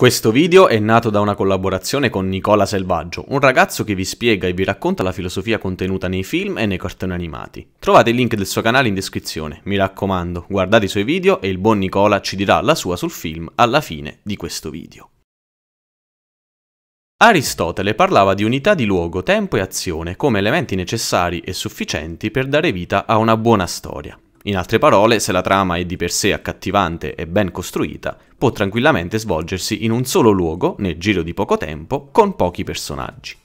Questo video è nato da una collaborazione con Nicola Selvaggio, un ragazzo che vi spiega e vi racconta la filosofia contenuta nei film e nei cartoni animati. Trovate il link del suo canale in descrizione, mi raccomando, guardate i suoi video e il buon Nicola ci dirà la sua sul film alla fine di questo video. Aristotele parlava di unità di luogo, tempo e azione come elementi necessari e sufficienti per dare vita a una buona storia. In altre parole, se la trama è di per sé accattivante e ben costruita, può tranquillamente svolgersi in un solo luogo, nel giro di poco tempo, con pochi personaggi.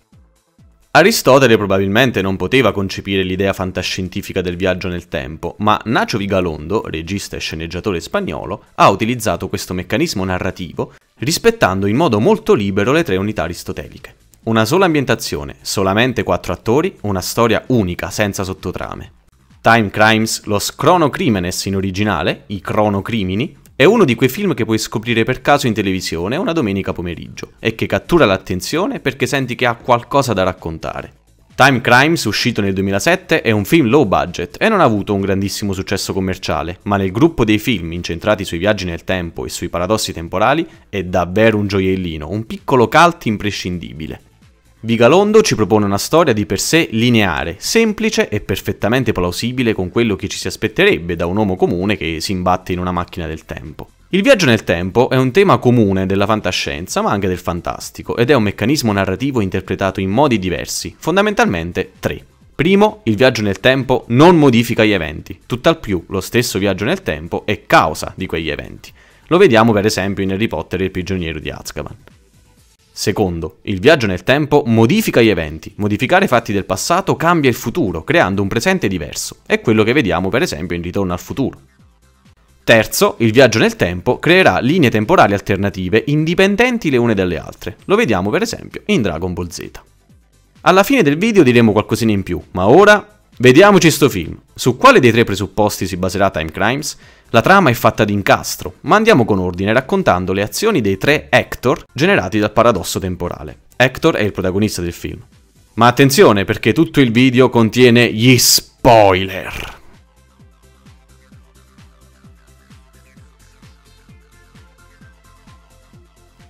Aristotele probabilmente non poteva concepire l'idea fantascientifica del viaggio nel tempo, ma Nacho Vigalondo, regista e sceneggiatore spagnolo, ha utilizzato questo meccanismo narrativo rispettando in modo molto libero le tre unità aristoteliche. Una sola ambientazione, solamente quattro attori, una storia unica, senza sottotrame. Time Crimes, Los Cronocrimenes in originale, i cronocrimini, è uno di quei film che puoi scoprire per caso in televisione una domenica pomeriggio e che cattura l'attenzione perché senti che ha qualcosa da raccontare. Time Crimes, uscito nel 2007, è un film low budget e non ha avuto un grandissimo successo commerciale, ma nel gruppo dei film incentrati sui viaggi nel tempo e sui paradossi temporali è davvero un gioiellino, un piccolo cult imprescindibile. Vigalondo ci propone una storia di per sé lineare, semplice e perfettamente plausibile con quello che ci si aspetterebbe da un uomo comune che si imbatte in una macchina del tempo. Il viaggio nel tempo è un tema comune della fantascienza, ma anche del fantastico, ed è un meccanismo narrativo interpretato in modi diversi, fondamentalmente tre. Primo, il viaggio nel tempo non modifica gli eventi, tutt'al più lo stesso viaggio nel tempo è causa di quegli eventi. Lo vediamo per esempio in Harry Potter e il prigioniero di Azkaban. Secondo, il viaggio nel tempo modifica gli eventi, modificare i fatti del passato cambia il futuro, creando un presente diverso, è quello che vediamo per esempio in Ritorno al futuro. Terzo, il viaggio nel tempo creerà linee temporali alternative indipendenti le une dalle altre, lo vediamo per esempio in Dragon Ball Z. Alla fine del video diremo qualcosina in più, ma ora Vediamoci sto film. Su quale dei tre presupposti si baserà Time Crimes? La trama è fatta di incastro, ma andiamo con ordine raccontando le azioni dei tre Hector generati dal paradosso temporale. Hector è il protagonista del film. Ma attenzione perché tutto il video contiene gli spoiler.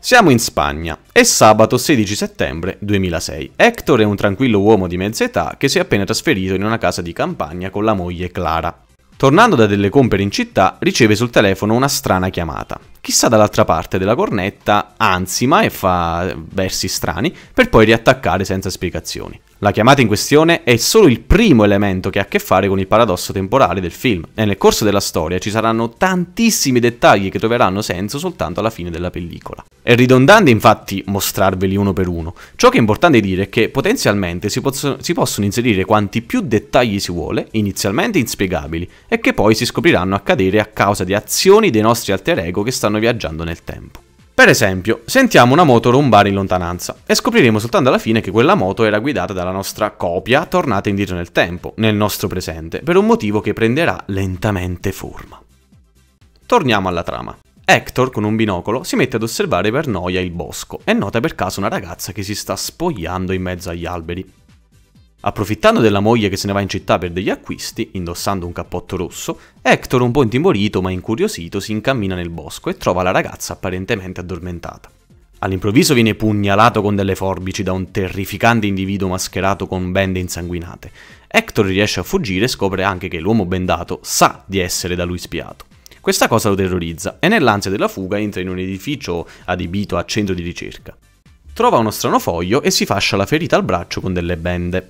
Siamo in Spagna, è sabato 16 settembre 2006. Hector è un tranquillo uomo di mezza età che si è appena trasferito in una casa di campagna con la moglie Clara. Tornando da delle compere in città, riceve sul telefono una strana chiamata chissà dall'altra parte della cornetta, ansima e fa versi strani, per poi riattaccare senza spiegazioni. La chiamata in questione è solo il primo elemento che ha a che fare con il paradosso temporale del film, e nel corso della storia ci saranno tantissimi dettagli che troveranno senso soltanto alla fine della pellicola. È ridondante infatti mostrarveli uno per uno, ciò che è importante dire è che potenzialmente si, posso, si possono inserire quanti più dettagli si vuole, inizialmente inspiegabili, e che poi si scopriranno accadere a causa di azioni dei nostri alter ego che stanno stanno viaggiando nel tempo. Per esempio, sentiamo una moto rombare in lontananza e scopriremo soltanto alla fine che quella moto era guidata dalla nostra copia tornata indietro nel tempo, nel nostro presente, per un motivo che prenderà lentamente forma. Torniamo alla trama. Hector, con un binocolo, si mette ad osservare per noia il bosco e nota per caso una ragazza che si sta spogliando in mezzo agli alberi. Approfittando della moglie che se ne va in città per degli acquisti, indossando un cappotto rosso, Hector, un po' intimorito ma incuriosito, si incammina nel bosco e trova la ragazza apparentemente addormentata. All'improvviso viene pugnalato con delle forbici da un terrificante individuo mascherato con bende insanguinate. Hector riesce a fuggire e scopre anche che l'uomo bendato sa di essere da lui spiato. Questa cosa lo terrorizza e nell'ansia della fuga entra in un edificio adibito a centro di ricerca. Trova uno strano foglio e si fascia la ferita al braccio con delle bende.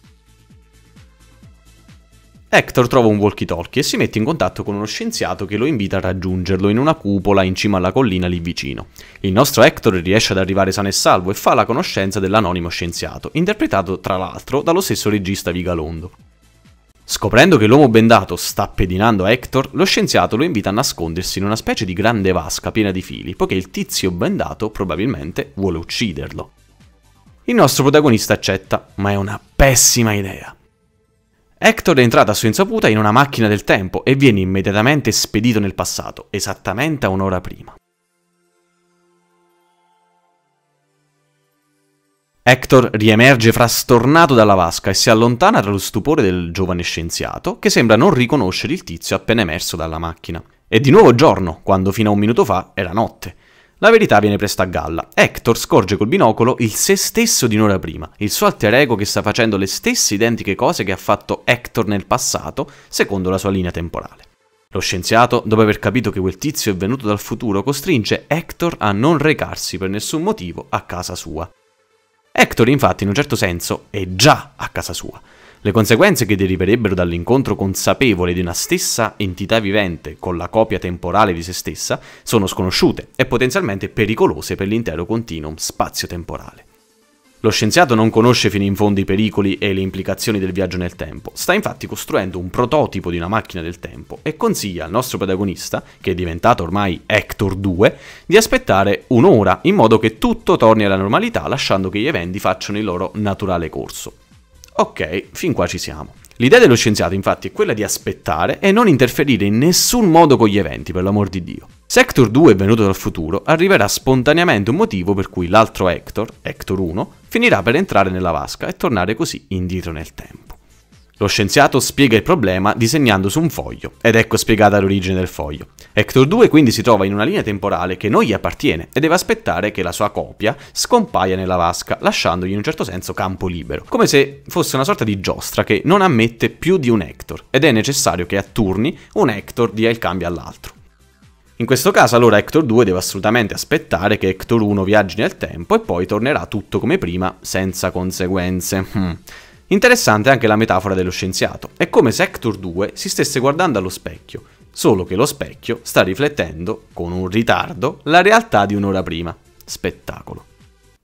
Hector trova un walkie-talkie e si mette in contatto con uno scienziato che lo invita a raggiungerlo in una cupola in cima alla collina lì vicino. Il nostro Hector riesce ad arrivare sano e salvo e fa la conoscenza dell'anonimo scienziato, interpretato tra l'altro dallo stesso regista Vigalondo. Scoprendo che l'uomo bendato sta pedinando Hector, lo scienziato lo invita a nascondersi in una specie di grande vasca piena di fili, poiché il tizio bendato probabilmente vuole ucciderlo. Il nostro protagonista accetta, ma è una pessima idea. Hector è entrato a sua insaputa in una macchina del tempo e viene immediatamente spedito nel passato, esattamente a un'ora prima. Hector riemerge frastornato dalla vasca e si allontana dallo stupore del giovane scienziato, che sembra non riconoscere il tizio appena emerso dalla macchina. È di nuovo giorno, quando fino a un minuto fa era notte, la verità viene presta a galla. Hector scorge col binocolo il se stesso di un'ora prima, il suo alter ego che sta facendo le stesse identiche cose che ha fatto Hector nel passato, secondo la sua linea temporale. Lo scienziato, dopo aver capito che quel tizio è venuto dal futuro, costringe Hector a non recarsi per nessun motivo a casa sua. Hector, infatti, in un certo senso, è già a casa sua, le conseguenze che deriverebbero dall'incontro consapevole di una stessa entità vivente con la copia temporale di se stessa sono sconosciute e potenzialmente pericolose per l'intero continuum spazio-temporale. Lo scienziato non conosce fino in fondo i pericoli e le implicazioni del viaggio nel tempo, sta infatti costruendo un prototipo di una macchina del tempo e consiglia al nostro protagonista, che è diventato ormai Hector 2, di aspettare un'ora in modo che tutto torni alla normalità lasciando che gli eventi facciano il loro naturale corso. Ok, fin qua ci siamo. L'idea dello scienziato infatti è quella di aspettare e non interferire in nessun modo con gli eventi, per l'amor di Dio. Se Hector 2 è venuto dal futuro, arriverà spontaneamente un motivo per cui l'altro Hector, Hector 1, finirà per entrare nella vasca e tornare così indietro nel tempo. Lo scienziato spiega il problema disegnando su un foglio, ed ecco spiegata l'origine del foglio. Hector 2 quindi si trova in una linea temporale che non gli appartiene e deve aspettare che la sua copia scompaia nella vasca, lasciandogli in un certo senso campo libero, come se fosse una sorta di giostra che non ammette più di un Hector, ed è necessario che a turni un Hector dia il cambio all'altro. In questo caso allora Hector 2 deve assolutamente aspettare che Hector 1 viaggi nel tempo e poi tornerà tutto come prima senza conseguenze. Hm. Interessante anche la metafora dello scienziato, è come se Hector 2 si stesse guardando allo specchio, solo che lo specchio sta riflettendo, con un ritardo, la realtà di un'ora prima. Spettacolo.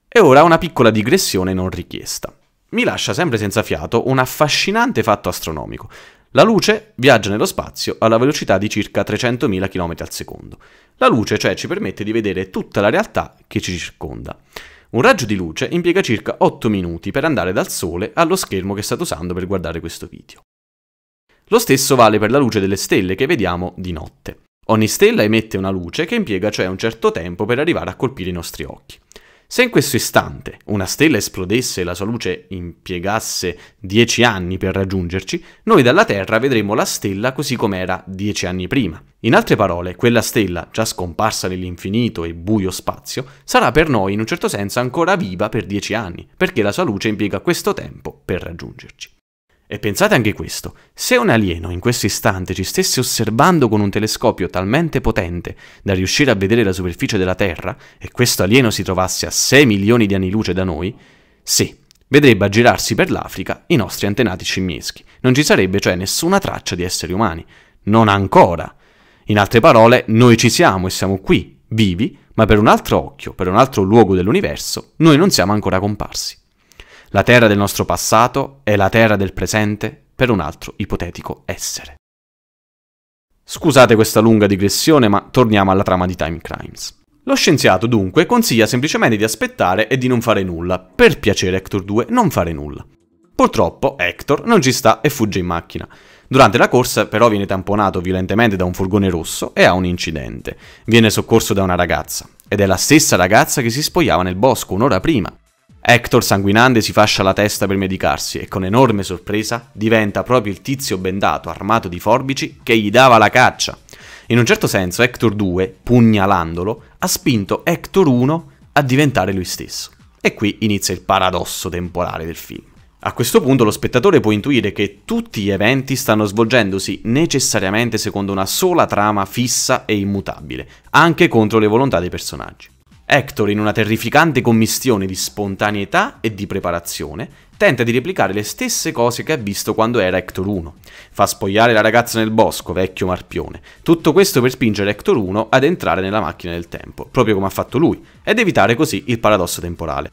E ora una piccola digressione non richiesta. Mi lascia sempre senza fiato un affascinante fatto astronomico. La luce viaggia nello spazio alla velocità di circa 300.000 km al secondo. La luce cioè ci permette di vedere tutta la realtà che ci circonda. Un raggio di luce impiega circa 8 minuti per andare dal sole allo schermo che state usando per guardare questo video. Lo stesso vale per la luce delle stelle che vediamo di notte. Ogni stella emette una luce che impiega cioè un certo tempo per arrivare a colpire i nostri occhi. Se in questo istante una stella esplodesse e la sua luce impiegasse dieci anni per raggiungerci, noi dalla Terra vedremo la stella così com'era dieci anni prima. In altre parole, quella stella, già scomparsa nell'infinito e buio spazio, sarà per noi in un certo senso ancora viva per dieci anni, perché la sua luce impiega questo tempo per raggiungerci. E pensate anche questo, se un alieno in questo istante ci stesse osservando con un telescopio talmente potente da riuscire a vedere la superficie della Terra, e questo alieno si trovasse a 6 milioni di anni luce da noi, sì, vedrebbe aggirarsi per l'Africa i nostri antenati scimmieschi. Non ci sarebbe cioè nessuna traccia di esseri umani. Non ancora. In altre parole, noi ci siamo e siamo qui, vivi, ma per un altro occhio, per un altro luogo dell'universo, noi non siamo ancora comparsi. La terra del nostro passato è la terra del presente per un altro ipotetico essere. Scusate questa lunga digressione, ma torniamo alla trama di Time Crimes. Lo scienziato dunque consiglia semplicemente di aspettare e di non fare nulla. Per piacere Hector 2, non fare nulla. Purtroppo Hector non ci sta e fugge in macchina. Durante la corsa però viene tamponato violentemente da un furgone rosso e ha un incidente. Viene soccorso da una ragazza. Ed è la stessa ragazza che si spogliava nel bosco un'ora prima. Hector, sanguinante, si fascia la testa per medicarsi e con enorme sorpresa diventa proprio il tizio bendato, armato di forbici, che gli dava la caccia. In un certo senso, Hector 2, pugnalandolo, ha spinto Hector 1 a diventare lui stesso. E qui inizia il paradosso temporale del film. A questo punto lo spettatore può intuire che tutti gli eventi stanno svolgendosi necessariamente secondo una sola trama fissa e immutabile, anche contro le volontà dei personaggi. Hector, in una terrificante commistione di spontaneità e di preparazione, tenta di replicare le stesse cose che ha visto quando era Hector 1. Fa spogliare la ragazza nel bosco, vecchio marpione. Tutto questo per spingere Hector 1 ad entrare nella macchina del tempo, proprio come ha fatto lui, ed evitare così il paradosso temporale.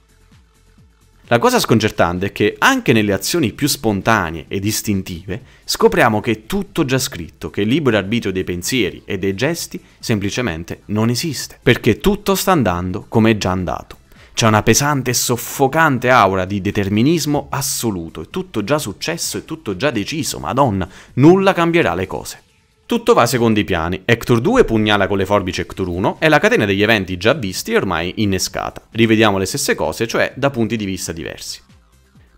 La cosa sconcertante è che anche nelle azioni più spontanee ed istintive scopriamo che è tutto già scritto, che il libero arbitrio dei pensieri e dei gesti semplicemente non esiste, perché tutto sta andando come è già andato. C'è una pesante e soffocante aura di determinismo assoluto, è tutto già successo, è tutto già deciso, madonna, nulla cambierà le cose. Tutto va secondo i piani. Hector 2 pugnala con le forbici Hector 1 e la catena degli eventi già visti è ormai innescata. Rivediamo le stesse cose, cioè da punti di vista diversi.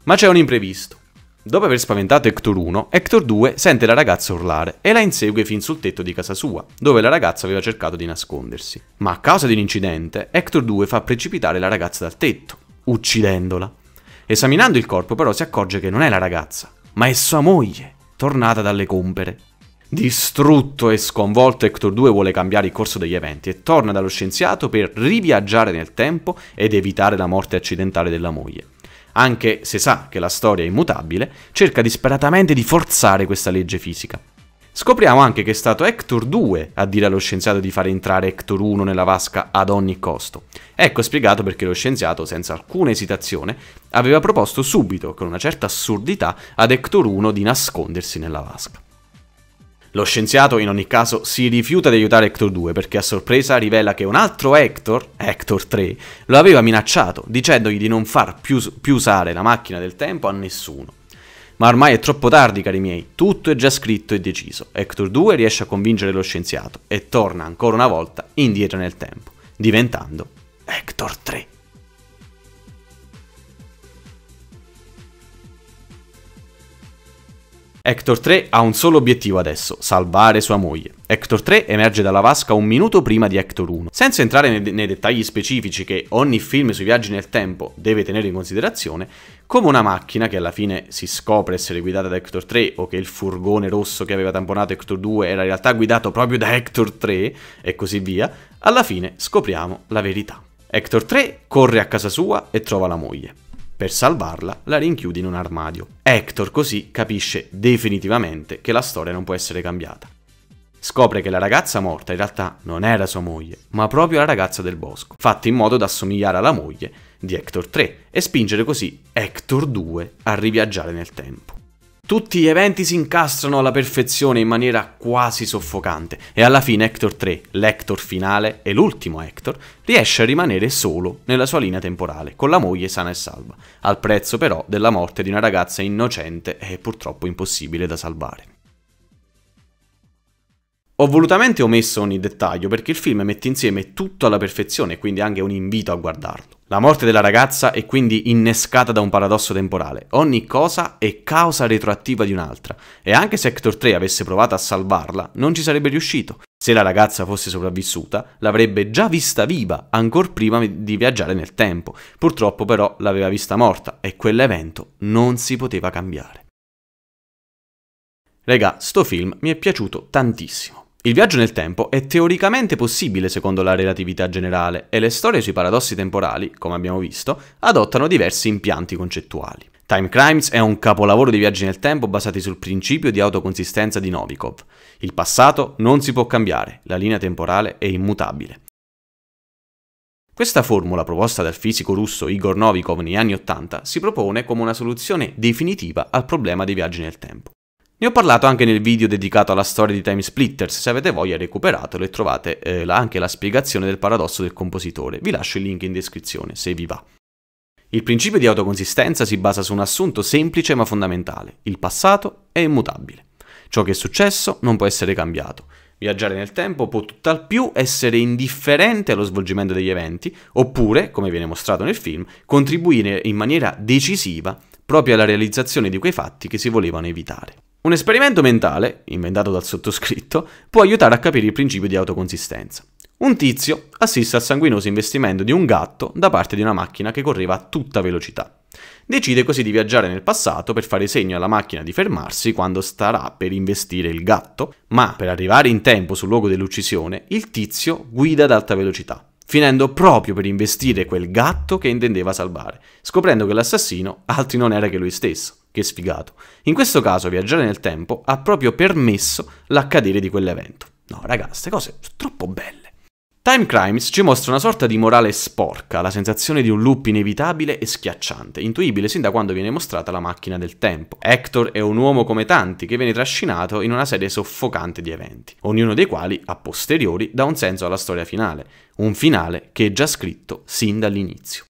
Ma c'è un imprevisto. Dopo aver spaventato Hector 1, Hector 2 sente la ragazza urlare e la insegue fin sul tetto di casa sua, dove la ragazza aveva cercato di nascondersi. Ma a causa di un incidente, Hector 2 fa precipitare la ragazza dal tetto, uccidendola. Esaminando il corpo però si accorge che non è la ragazza, ma è sua moglie, tornata dalle compere. Distrutto e sconvolto, Hector 2 vuole cambiare il corso degli eventi e torna dallo scienziato per riviaggiare nel tempo ed evitare la morte accidentale della moglie. Anche se sa che la storia è immutabile, cerca disperatamente di forzare questa legge fisica. Scopriamo anche che è stato Hector 2 a dire allo scienziato di fare entrare Hector 1 nella vasca ad ogni costo. Ecco spiegato perché lo scienziato, senza alcuna esitazione, aveva proposto subito, con una certa assurdità, ad Hector 1 di nascondersi nella vasca. Lo scienziato in ogni caso si rifiuta di aiutare Hector 2 perché a sorpresa rivela che un altro Hector, Hector 3, lo aveva minacciato dicendogli di non far più, più usare la macchina del tempo a nessuno. Ma ormai è troppo tardi, cari miei, tutto è già scritto e deciso. Hector 2 riesce a convincere lo scienziato e torna ancora una volta indietro nel tempo, diventando Hector 3. Hector 3 ha un solo obiettivo adesso, salvare sua moglie. Hector 3 emerge dalla vasca un minuto prima di Hector 1. Senza entrare nei, nei, dettagli specifici che ogni film sui viaggi nel tempo deve tenere in considerazione, come una macchina che alla fine si scopre essere guidata da Hector 3 o che il furgone rosso che aveva tamponato Hector 2 era in realtà guidato proprio da Hector 3 e così via, alla fine scopriamo la verità. Hector 3 corre a casa sua e trova la moglie. Per salvarla la rinchiude in un armadio. Hector così capisce definitivamente che la storia non può essere cambiata. Scopre che la ragazza morta in realtà non era sua moglie, ma proprio la ragazza del bosco, fatta in modo da assomigliare alla moglie di Hector 3 e spingere così Hector 2 a riviaggiare nel tempo. Tutti gli eventi si incastrano alla perfezione in maniera quasi soffocante e alla fine Hector 3, l'Hector finale e l'ultimo Hector, riesce a rimanere solo nella sua linea temporale, con la moglie sana e salva, al prezzo però della morte di una ragazza innocente e purtroppo impossibile da salvare. Ho volutamente omesso ogni dettaglio perché il film mette insieme tutto alla perfezione e quindi anche un invito a guardarlo. La morte della ragazza è quindi innescata da un paradosso temporale. Ogni cosa è causa retroattiva di un'altra. E anche se Hector 3 avesse provato a salvarla, non ci sarebbe riuscito. Se la ragazza fosse sopravvissuta, l'avrebbe già vista viva, ancor prima di viaggiare nel tempo. Purtroppo però l'aveva vista morta e quell'evento non si poteva cambiare. Regà, sto film mi è piaciuto tantissimo. Il viaggio nel tempo è teoricamente possibile secondo la relatività generale e le storie sui paradossi temporali, come abbiamo visto, adottano diversi impianti concettuali. Time Crimes è un capolavoro di viaggi nel tempo basati sul principio di autoconsistenza di Novikov. Il passato non si può cambiare, la linea temporale è immutabile. Questa formula proposta dal fisico russo Igor Novikov negli anni Ottanta si propone come una soluzione definitiva al problema dei viaggi nel tempo. Ne ho parlato anche nel video dedicato alla storia di Time Splitters, se avete voglia recuperatelo e trovate eh, anche la spiegazione del paradosso del compositore, vi lascio il link in descrizione se vi va. Il principio di autoconsistenza si basa su un assunto semplice ma fondamentale, il passato è immutabile. Ciò che è successo non può essere cambiato. Viaggiare nel tempo può tutt'al più essere indifferente allo svolgimento degli eventi, oppure, come viene mostrato nel film, contribuire in maniera decisiva proprio alla realizzazione di quei fatti che si volevano evitare. Un esperimento mentale, inventato dal sottoscritto, può aiutare a capire il principio di autoconsistenza. Un tizio assiste al sanguinoso investimento di un gatto da parte di una macchina che correva a tutta velocità. Decide così di viaggiare nel passato per fare segno alla macchina di fermarsi quando starà per investire il gatto, ma per arrivare in tempo sul luogo dell'uccisione il tizio guida ad alta velocità finendo proprio per investire quel gatto che intendeva salvare, scoprendo che l'assassino altri non era che lui stesso. Che sfigato. In questo caso viaggiare nel tempo ha proprio permesso l'accadere di quell'evento. No, ragazzi, queste cose sono troppo belle. Time Crimes ci mostra una sorta di morale sporca, la sensazione di un loop inevitabile e schiacciante, intuibile sin da quando viene mostrata la macchina del tempo. Hector è un uomo come tanti che viene trascinato in una serie soffocante di eventi, ognuno dei quali, a posteriori, dà un senso alla storia finale, un finale che è già scritto sin dall'inizio.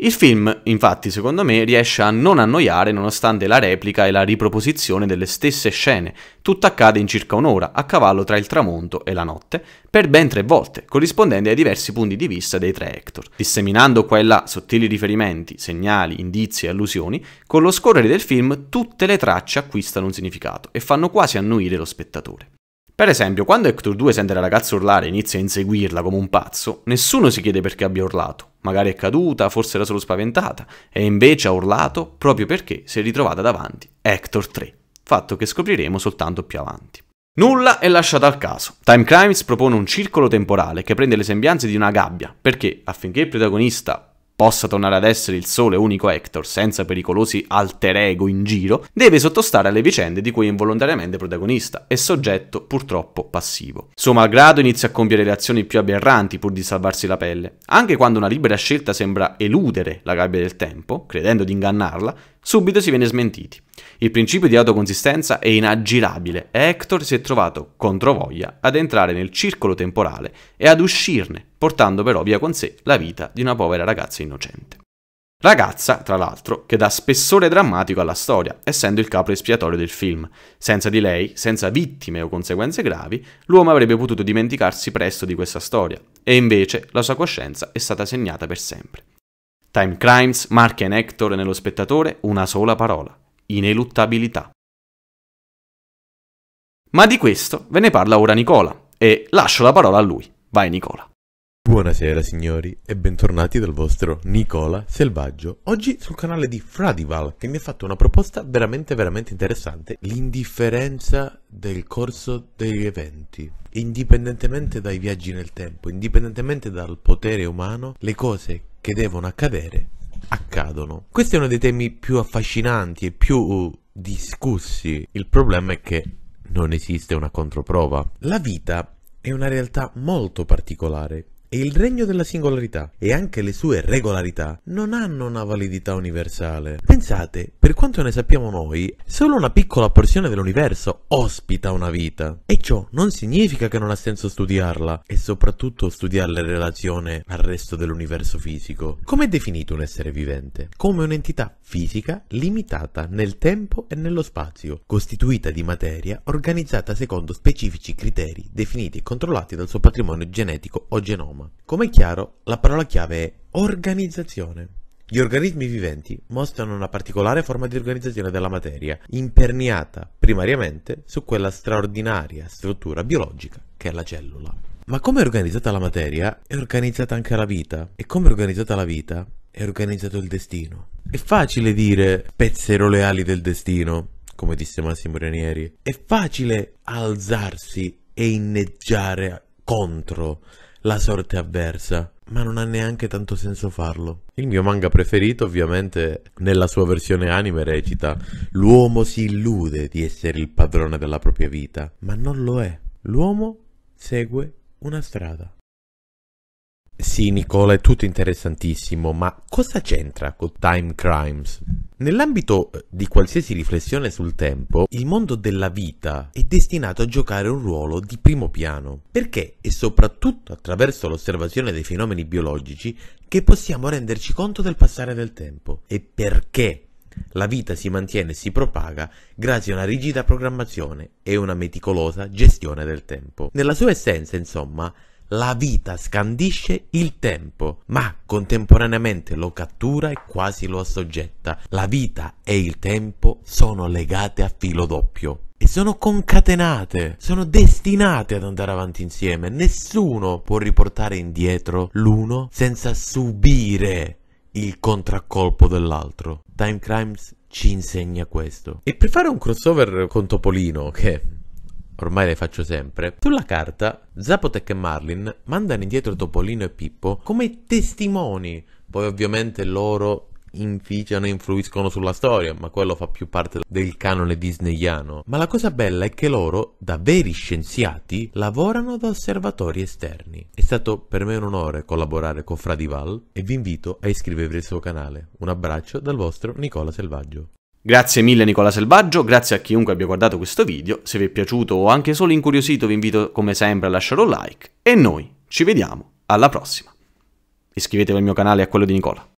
Il film, infatti, secondo me, riesce a non annoiare nonostante la replica e la riproposizione delle stesse scene. Tutto accade in circa un'ora, a cavallo tra il tramonto e la notte, per ben tre volte, corrispondente ai diversi punti di vista dei tre Hector, disseminando qua e là sottili riferimenti, segnali, indizi e allusioni, con lo scorrere del film tutte le tracce acquistano un significato e fanno quasi annuire lo spettatore. Per esempio, quando Hector 2 sente la ragazza urlare e inizia a inseguirla come un pazzo, nessuno si chiede perché abbia urlato, Magari è caduta, forse era solo spaventata, e invece ha urlato proprio perché si è ritrovata davanti Hector 3, fatto che scopriremo soltanto più avanti. Nulla è lasciato al caso. Time Crimes propone un circolo temporale che prende le sembianze di una gabbia, perché affinché il protagonista possa tornare ad essere il sole unico Hector senza pericolosi alter ego in giro, deve sottostare alle vicende di cui è involontariamente protagonista e soggetto purtroppo passivo. Suo malgrado inizia a compiere le azioni più aberranti pur di salvarsi la pelle, anche quando una libera scelta sembra eludere la gabbia del tempo, credendo di ingannarla, subito si viene smentiti. Il principio di autoconsistenza è inaggirabile e Hector si è trovato, controvoglia, ad entrare nel circolo temporale e ad uscirne, portando però via con sé la vita di una povera ragazza innocente. Ragazza, tra l'altro, che dà spessore drammatico alla storia, essendo il capo espiatorio del film. Senza di lei, senza vittime o conseguenze gravi, l'uomo avrebbe potuto dimenticarsi presto di questa storia, e invece la sua coscienza è stata segnata per sempre. Time Crimes marca in Hector e nello spettatore una sola parola, ineluttabilità. Ma di questo ve ne parla ora Nicola e lascio la parola a lui. Vai Nicola. Buonasera signori e bentornati dal vostro Nicola Selvaggio. Oggi sul canale di Fradival che mi ha fatto una proposta veramente veramente interessante, l'indifferenza del corso degli eventi. Indipendentemente dai viaggi nel tempo, indipendentemente dal potere umano, le cose che devono accadere accadono. Questo è uno dei temi più affascinanti e più uh, discussi. Il problema è che non esiste una controprova. La vita è una realtà molto particolare e il regno della singolarità e anche le sue regolarità non hanno una validità universale. Pensate, per quanto ne sappiamo noi, solo una piccola porzione dell'universo ospita una vita e ciò non significa che non ha senso studiarla e soprattutto studiarla in relazione al resto dell'universo fisico. Come è definito un essere vivente? Come un'entità fisica limitata nel tempo e nello spazio, costituita di materia organizzata secondo specifici criteri definiti e controllati dal suo patrimonio genetico o genoma. Come è chiaro, la parola chiave è organizzazione. Gli organismi viventi mostrano una particolare forma di organizzazione della materia, imperniata primariamente su quella straordinaria struttura biologica che è la cellula. Ma come è organizzata la materia, è organizzata anche la vita. E come è organizzata la vita, è organizzato il destino. È facile dire pezzerò le ali del destino, come disse Massimo Ranieri. È facile alzarsi e inneggiare contro la sorte avversa, ma non ha neanche tanto senso farlo. Il mio manga preferito, ovviamente, nella sua versione anime recita: L'uomo si illude di essere il padrone della propria vita, ma non lo è. L'uomo segue una strada. Sì, Nicola, è tutto interessantissimo, ma cosa c'entra con time crimes? Nell'ambito eh, di qualsiasi riflessione sul tempo, il mondo della vita è destinato a giocare un ruolo di primo piano, perché è soprattutto attraverso l'osservazione dei fenomeni biologici che possiamo renderci conto del passare del tempo e perché la vita si mantiene e si propaga grazie a una rigida programmazione e una meticolosa gestione del tempo. Nella sua essenza, insomma, la vita scandisce il tempo, ma contemporaneamente lo cattura e quasi lo assoggetta. La vita e il tempo sono legate a filo doppio e sono concatenate, sono destinate ad andare avanti insieme. Nessuno può riportare indietro l'uno senza subire il contraccolpo dell'altro. Time Crimes ci insegna questo. E per fare un crossover con Topolino, che ormai le faccio sempre, sulla carta Zapotec e Marlin mandano indietro Topolino e Pippo come testimoni. Poi ovviamente loro inficiano e influiscono sulla storia, ma quello fa più parte del canone disneyano. Ma la cosa bella è che loro, da veri scienziati, lavorano da osservatori esterni. È stato per me un onore collaborare con Fradival e vi invito a iscrivervi al suo canale. Un abbraccio dal vostro Nicola Selvaggio. Grazie mille Nicola Selvaggio, grazie a chiunque abbia guardato questo video, se vi è piaciuto o anche solo incuriosito vi invito come sempre a lasciare un like e noi ci vediamo alla prossima. Iscrivetevi al mio canale e a quello di Nicola.